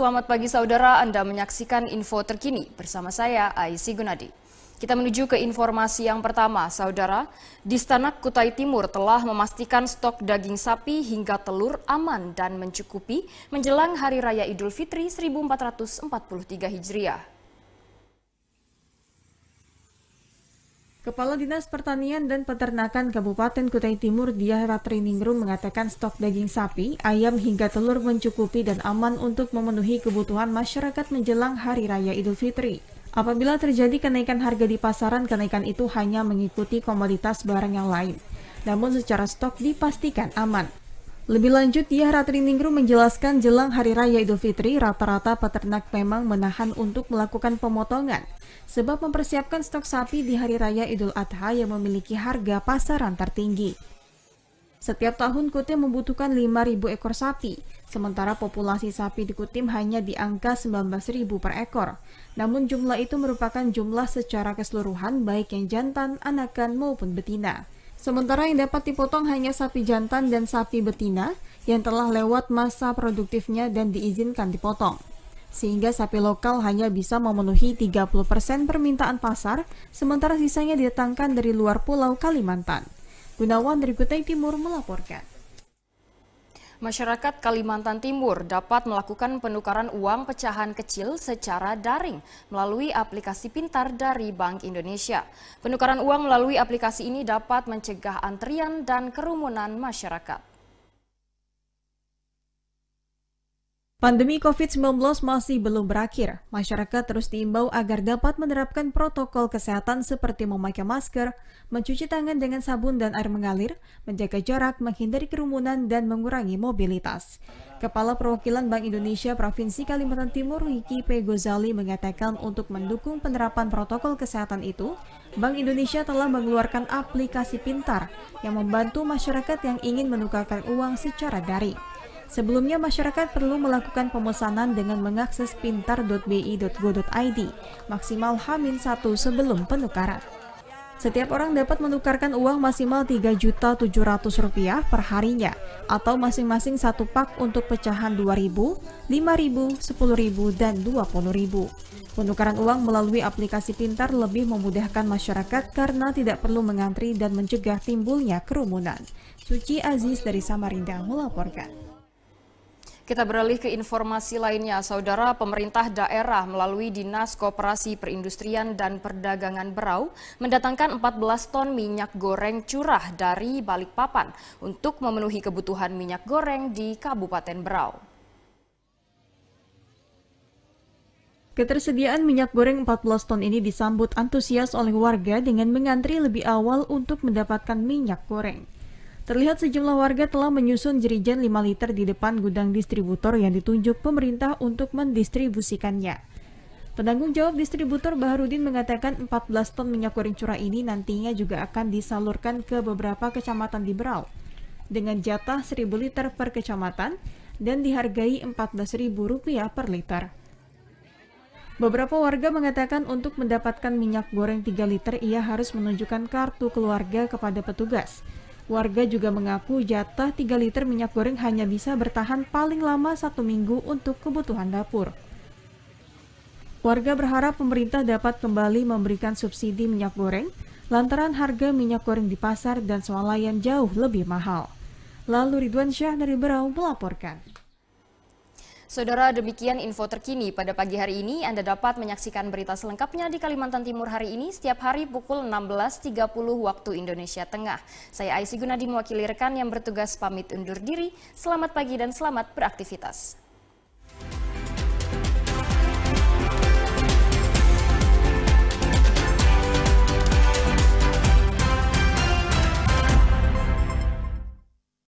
Selamat pagi saudara, Anda menyaksikan info terkini bersama saya Aisy Gunadi. Kita menuju ke informasi yang pertama, saudara. Di Stanak Kutai Timur telah memastikan stok daging sapi hingga telur aman dan mencukupi menjelang Hari Raya Idul Fitri 1443 Hijriah. Kepala Dinas Pertanian dan Peternakan Kabupaten Kutai Timur Diah Ratriningrum mengatakan stok daging sapi, ayam hingga telur mencukupi dan aman untuk memenuhi kebutuhan masyarakat menjelang Hari Raya Idul Fitri. Apabila terjadi kenaikan harga di pasaran, kenaikan itu hanya mengikuti komoditas barang yang lain. Namun secara stok dipastikan aman. Lebih lanjut, Ratri Ningru menjelaskan jelang Hari Raya Idul Fitri, rata-rata peternak memang menahan untuk melakukan pemotongan. Sebab mempersiapkan stok sapi di Hari Raya Idul Adha yang memiliki harga pasaran tertinggi. Setiap tahun Kutim membutuhkan 5.000 ekor sapi, sementara populasi sapi di Kutim hanya di angka 19.000 per ekor. Namun jumlah itu merupakan jumlah secara keseluruhan baik yang jantan, anakan maupun betina. Sementara yang dapat dipotong hanya sapi jantan dan sapi betina yang telah lewat masa produktifnya dan diizinkan dipotong. Sehingga sapi lokal hanya bisa memenuhi 30% permintaan pasar, sementara sisanya didatangkan dari luar pulau Kalimantan. Gunawan dari Kutai Timur melaporkan. Masyarakat Kalimantan Timur dapat melakukan penukaran uang pecahan kecil secara daring melalui aplikasi pintar dari Bank Indonesia. Penukaran uang melalui aplikasi ini dapat mencegah antrian dan kerumunan masyarakat. Pandemi COVID-19 masih belum berakhir. Masyarakat terus diimbau agar dapat menerapkan protokol kesehatan seperti memakai masker, mencuci tangan dengan sabun dan air mengalir, menjaga jarak, menghindari kerumunan, dan mengurangi mobilitas. Kepala Perwakilan Bank Indonesia Provinsi Kalimantan Timur, Hiki P. Gozali, mengatakan untuk mendukung penerapan protokol kesehatan itu, Bank Indonesia telah mengeluarkan aplikasi pintar yang membantu masyarakat yang ingin menukarkan uang secara daring. Sebelumnya, masyarakat perlu melakukan pemesanan dengan mengakses pintar.bi.go.id maksimal H-1 sebelum penukaran. Setiap orang dapat menukarkan uang maksimal rp 3700000 per harinya atau masing-masing satu pak untuk pecahan Rp2.000, Rp5.000, Rp10.000, dan Rp20.000. Penukaran uang melalui aplikasi pintar lebih memudahkan masyarakat karena tidak perlu mengantri dan mencegah timbulnya kerumunan. Suci Aziz dari Samarinda melaporkan. Kita beralih ke informasi lainnya, Saudara pemerintah daerah melalui Dinas Koperasi Perindustrian dan Perdagangan Berau mendatangkan 14 ton minyak goreng curah dari Balikpapan untuk memenuhi kebutuhan minyak goreng di Kabupaten Berau. Ketersediaan minyak goreng 14 ton ini disambut antusias oleh warga dengan mengantri lebih awal untuk mendapatkan minyak goreng. Terlihat sejumlah warga telah menyusun jerigen 5 liter di depan gudang distributor yang ditunjuk pemerintah untuk mendistribusikannya. Penanggung jawab distributor Baharudin mengatakan 14 ton minyak goreng curah ini nantinya juga akan disalurkan ke beberapa kecamatan di Berau dengan jatah 1.000 liter per kecamatan dan dihargai Rp14.000 per liter. Beberapa warga mengatakan untuk mendapatkan minyak goreng 3 liter ia harus menunjukkan kartu keluarga kepada petugas. Warga juga mengaku jatah 3 liter minyak goreng hanya bisa bertahan paling lama satu minggu untuk kebutuhan dapur. Warga berharap pemerintah dapat kembali memberikan subsidi minyak goreng lantaran harga minyak goreng di pasar dan swalayan jauh lebih mahal. Lalu Ridwan Syah dari Berau melaporkan. Saudara, demikian info terkini pada pagi hari ini. Anda dapat menyaksikan berita selengkapnya di Kalimantan Timur hari ini setiap hari pukul 16.30 waktu Indonesia Tengah. Saya Aisy Gunadi mewakili rekan yang bertugas pamit undur diri. Selamat pagi dan selamat beraktivitas.